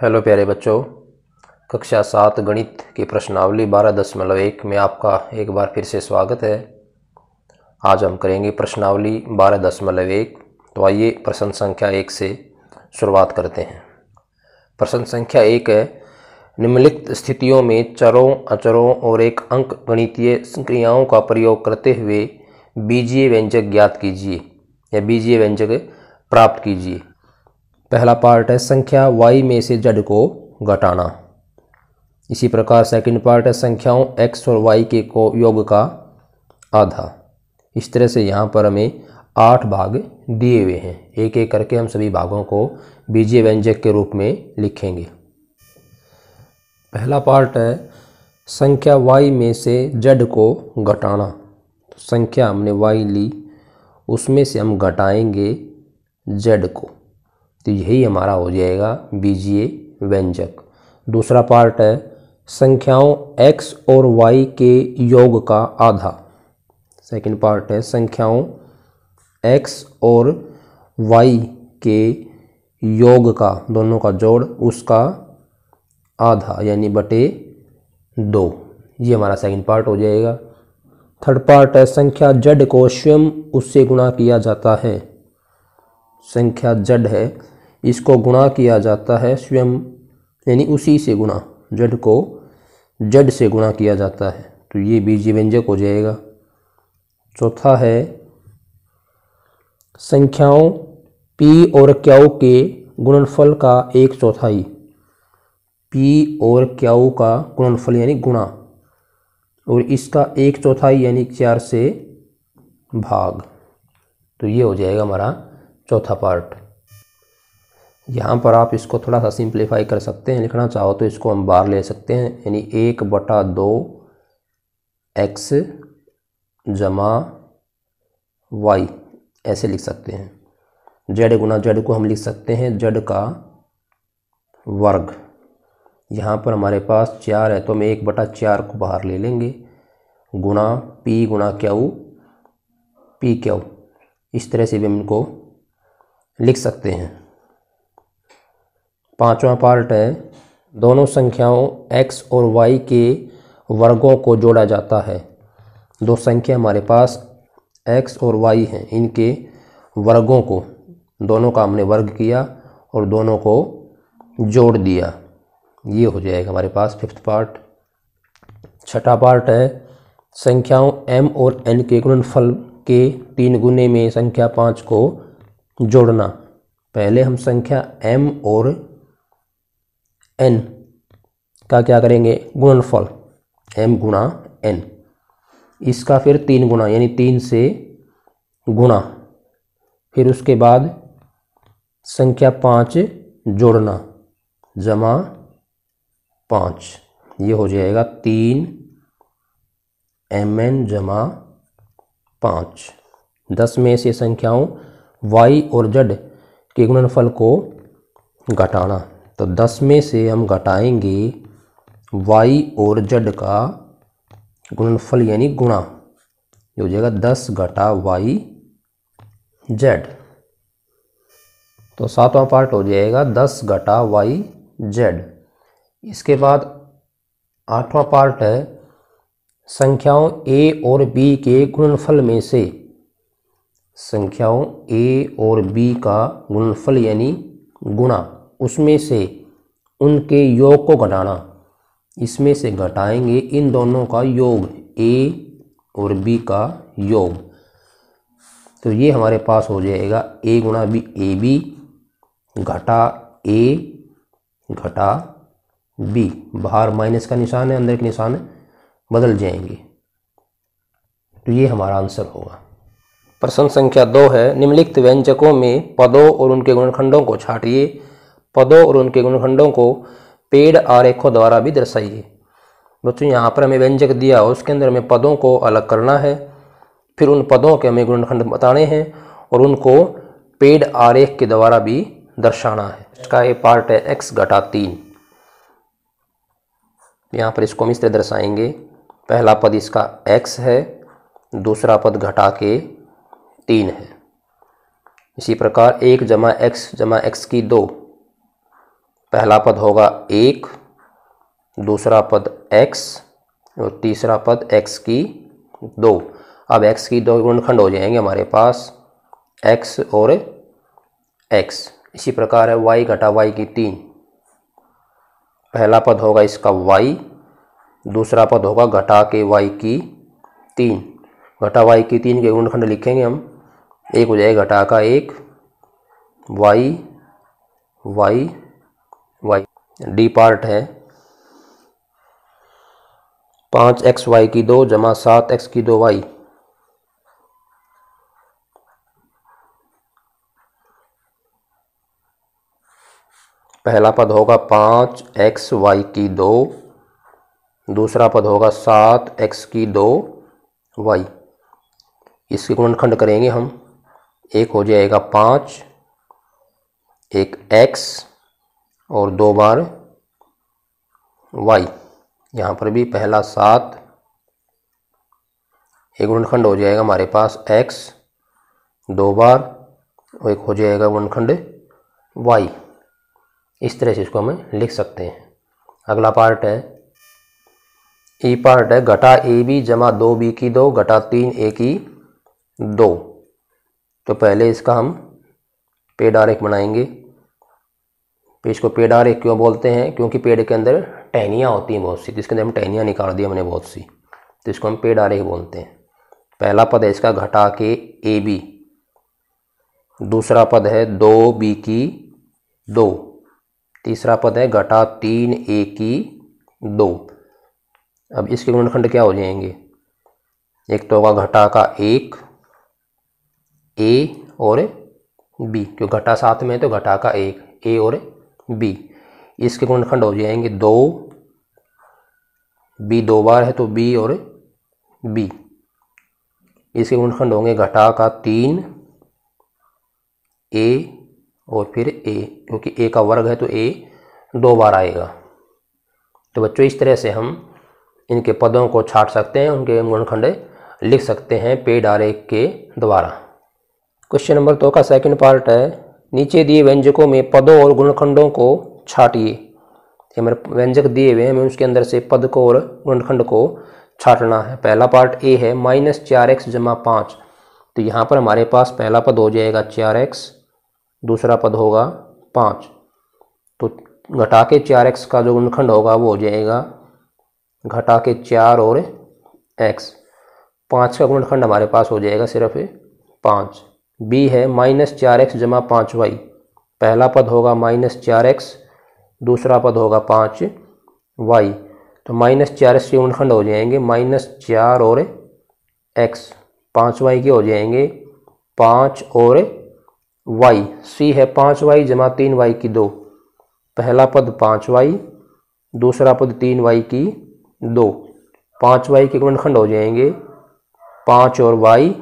hello प्यारे बच्चों कक्षा सात गणित की प्रश्नावली बारह दशमलव एक में आपका एक बार फिर से स्वागत है आज हम करेंगे प्रश्नावली बारह दशमलव एक तो आइए प्रश्न संख्या एक से शुरुआत करते हैं प्रश्न संख्या एक है निम्नलिखित स्थितियों में चरों अचरों और एक अंक गणितीय क्रियाओं का प्रयोग करते हुए बीजीय व्यंजक ज्ञात कीजिए या बीजीय व्यंजक प्राप्त कीजिए पहला पार्ट है संख्या वाई में से जड को घटाना इसी प्रकार सेकंड पार्ट है संख्याओं एक्स और वाई के को योग का आधा इस तरह से यहाँ पर हमें आठ भाग दिए हुए हैं एक एक करके हम सभी भागों को बीजीय व्यंजक के रूप में लिखेंगे पहला पार्ट है संख्या वाई में से जड को घटाना तो संख्या हमने वाई ली उसमें से हम घटाएंगे जड को तो यही हमारा हो जाएगा बीजीय व्यंजक दूसरा पार्ट है संख्याओं एक्स और वाई के योग का आधा सेकंड पार्ट है संख्याओं एक्स और वाई के योग का दोनों का जोड़ उसका आधा यानी बटे दो ये हमारा सेकंड पार्ट हो जाएगा थर्ड पार्ट है संख्या जड को स्वयं उससे गुणा किया जाता है संख्या जड है इसको गुणा किया जाता है स्वयं यानी उसी से गुणा जड को जड से गुणा किया जाता है तो ये बीज व्यंजक हो जाएगा चौथा है संख्याओं पी और क्याऊ के गुणनफल का एक चौथाई पी और क्याओ का गुणनफल यानी गुणा और इसका एक चौथाई यानी चार से भाग तो ये हो जाएगा हमारा चौथा पार्ट यहाँ पर आप इसको थोड़ा सा सिंप्लीफाई कर सकते हैं लिखना चाहो तो इसको हम बाहर ले सकते हैं यानी एक बटा दो एक्स जमा वाई ऐसे लिख सकते हैं जेड गुना जेड को हम लिख सकते हैं जेड का वर्ग यहाँ पर हमारे पास चार है तो हम एक बटा चार को बाहर ले लेंगे गुना पी गुना क्यू पी क्यू इस तरह से भी हम इनको लिख सकते हैं पांचवा पार्ट है दोनों संख्याओं x और y के वर्गों को जोड़ा जाता है दो संख्या हमारे पास x और y हैं इनके वर्गों को दोनों का हमने वर्ग किया और दोनों को जोड़ दिया ये हो जाएगा हमारे पास फिफ्थ पार्ट छठा पार्ट है संख्याओं m और n के गुणनफल के तीन गुने में संख्या पाँच को जोड़ना पहले हम संख्या m और एन का क्या करेंगे गुणनफल एम गुणा एन इसका फिर तीन गुणा यानी तीन से गुणा फिर उसके बाद संख्या पाँच जोड़ना जमा पाँच ये हो जाएगा तीन एम एन जमा पाँच दस में से संख्याओं वाई और जड के गुणनफल को घटाना तो दस में से हम घटाएंगे y और z का गुणनफल यानी गुणा ये हो जाएगा दस घटा वाई जेड तो सातवां पार्ट हो जाएगा दस घटा वाई जेड इसके बाद आठवां पार्ट है संख्याओं ए और बी के गुणनफल में से संख्याओं ए और बी का गुणनफल यानी गुणा उसमें से उनके योग को घटाना इसमें से घटाएंगे इन दोनों का योग ए और बी का योग तो ये हमारे पास हो जाएगा ए गुणा बी ए बी घटा ए घटा बी बाहर माइनस का निशान है अंदर के निशान है बदल जाएंगे तो ये हमारा आंसर होगा प्रश्न संख्या दो है निम्नलिखित व्यंजकों में पदों और उनके गुणखंडों को छाटिए पदों और उनके गुणखंडों को पेड़ आरेखों द्वारा भी दर्शाइए बच्चों यहाँ पर हमें व्यंजक दिया उसके अंदर हमें पदों को अलग करना है फिर उन पदों के हमें गुणखंड बताने हैं और उनको पेड़ आरेख के द्वारा भी दर्शाना है इसका ये पार्ट है एक्स घटा तीन यहाँ पर इसको हम इस तरह दर्शाएंगे पहला पद इसका एक्स है दूसरा पद घटा के तीन है इसी प्रकार एक जमा एक्स जमा एक्स की दो पहला पद होगा एक दूसरा पद x और तीसरा पद x की दो अब x की दो गुणखंड हो जाएंगे हमारे पास x और x इसी प्रकार है y घटा y की तीन पहला पद होगा इसका y दूसरा पद होगा घटा के y की तीन घटा y की तीन के गुणखंड लिखेंगे हम एक हो जाएगा घटा का एक y y डी पार्ट है पांच एक्स वाई की दो जमा सात एक्स की दो वाई पहला पद होगा पांच एक्स वाई की दो दूसरा पद होगा सात एक्स की दो वाई इसके गुणनखंड करेंगे हम एक हो जाएगा पांच एक एक्स और दो बार वाई यहाँ पर भी पहला सात एक गुणखंड हो जाएगा हमारे पास एक्स दो बार और एक हो जाएगा गुणखंड वाई इस तरह से इसको हमें लिख सकते हैं अगला पार्ट है ई पार्ट है घटा ए बी जमा दो बी की दो घटा तीन ए की दो तो पहले इसका हम पे डायरेक्ट बनाएंगे पेज तो को पेडारे क्यों बोलते हैं क्योंकि पेड़ के अंदर टहनियाँ होती हैं बहुत सी जिसके अंदर हम टहनियाँ निकाल दी हमने बहुत सी तो इसको हम पेडारे बोलते हैं पहला पद है इसका घटा के ए बी दूसरा पद है दो बी की दो तीसरा पद है घटा तीन ए की दो अब इसके गुणखंड क्या हो जाएंगे एक तो होगा घटा का एक ए और बी क्यों घटा साथ में है तो घटा का एक ए और बी इसके गुणखंड हो जाएंगे दो बी दो बार है तो बी और बी इसके गुणखंड होंगे घटा का तीन ए और फिर ए क्योंकि ए का वर्ग है तो ए दो बार आएगा तो बच्चों इस तरह से हम इनके पदों को छाट सकते हैं उनके गुणखंड लिख सकते हैं पेड आरेख के द्वारा क्वेश्चन नंबर दो तो का सेकंड पार्ट है नीचे दिए व्यंजकों में पदों और गुणखंडों को छाटिए हमारे व्यंजक दिए हुए हैं हमें उसके अंदर से पद को और गुणखंड को छाटना है पहला पार्ट ए है माइनस चार एक्स जमा पाँच तो यहाँ पर हमारे पास पहला पद हो जाएगा चार एक्स दूसरा पद होगा पाँच तो घटा के चार एक्स का जो गुणखंड होगा वो हो जाएगा घटा के चार और एक्स पाँच का गुणखंड हमारे पास हो जाएगा सिर्फ पाँच बी है माइनस चार एक्स जमा पाँच वाई पहला पद होगा माइनस चार एक्स दूसरा पद होगा पाँच वाई तो माइनस चार एक्स के गुणखंड हो जाएंगे माइनस चार और एक्स पाँच वाई के हो जाएंगे पाँच और वाई सी है पाँच वाई जमा तीन वाई की दो पहला पद पाँच वाई दूसरा पद तीन वाई की दो पाँच वाई के गुणखंड हो जाएंगे पाँच और वाई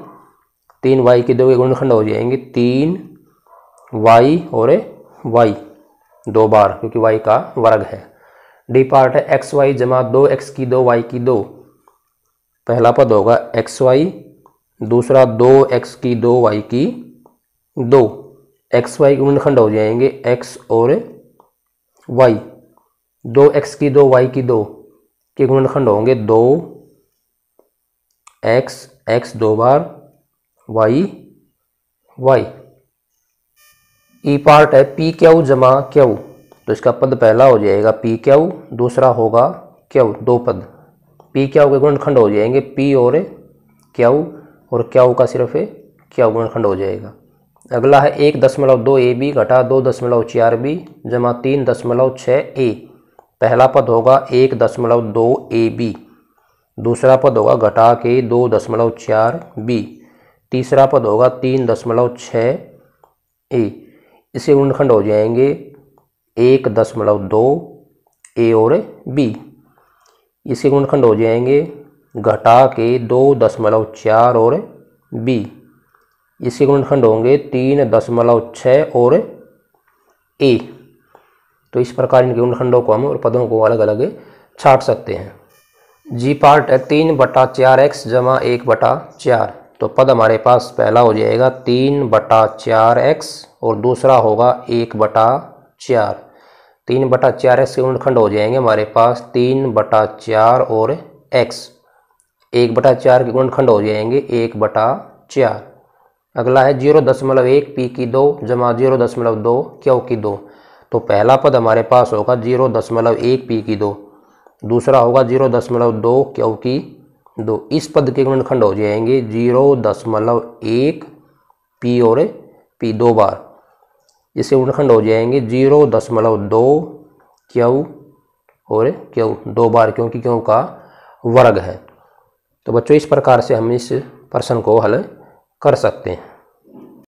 तीन वाई के दो के गुणखंड हो जाएंगे तीन वाई और ए वाई दो बार क्योंकि वाई का वर्ग है डी पार्ट है एक्स वाई जमा दो एक्स की दो वाई की दो पहला पद होगा एक्स वाई दूसरा दो एक्स की दो वाई की दो एक्स वाई के गुणखंड हो जाएंगे एक्स और वाई दो एक्स की दो वाई की दो के गुणखंड होंगे दो एक्स एक्स दो बार Y Y E e part है पी क्यू जमा क्यू तो इसका पद पहला हो जाएगा पी क्यू दूसरा होगा क्यू दो पद पी क्यू के गुणखंड हो जाएंगे पी और क्यू और क्यू का सिर्फ क्यू गुणखंड हो जाएगा अगला है एक दशमलव दो ए बी घटा दो दशमलव चार बी जमा तीन दशमलव छः ए पहला पद होगा एक दशमलव दो ए बी दूसरा पद होगा घटा के दो दशमलव चार बी तीसरा पद होगा तीन दशमलव छः ए इसे गुणखंड हो जाएंगे एक दशमलव दो ए और बी इसे गुणखंड हो जाएंगे घटा के दो दशमलव चार और बी इसके गुणखंड होंगे तीन दशमलव छः और ए तो इस प्रकार इनके गुणखंडों को हम और पदों को अलग अलग छाट सकते हैं जी पार्ट है तीन बटा चार एक्स जमा एक बटा चार तो पद हमारे पास पहला हो जाएगा तीन बटा चार एक्स और दूसरा होगा एक बटा चार तीन बटा चार एक्स के उन्नखंड हो जाएंगे हमारे पास तीन बटा चार और एक्स एक बटा चार के उन्नखंड हो जाएंगे एक बटा चार अगला है जीरो दशमलव एक पी की दो जमा जीरो दशमलव दो क्यों की दो तो पहला पद हमारे पास होगा जीरो दशमलव एक पी की दो दूसरा होगा जीरो दशमलव दो क्यों की दो इस पद के गुणनखंड हो जाएंगे जीरो दशमलव एक पी और पी दो बार इसके गुणनखंड हो जाएंगे जीरो दशमलव दो क्यू और क्यू दो बार क्योंकि क्यों का वर्ग है तो बच्चों इस प्रकार से हम इस प्रश्न को हल कर सकते हैं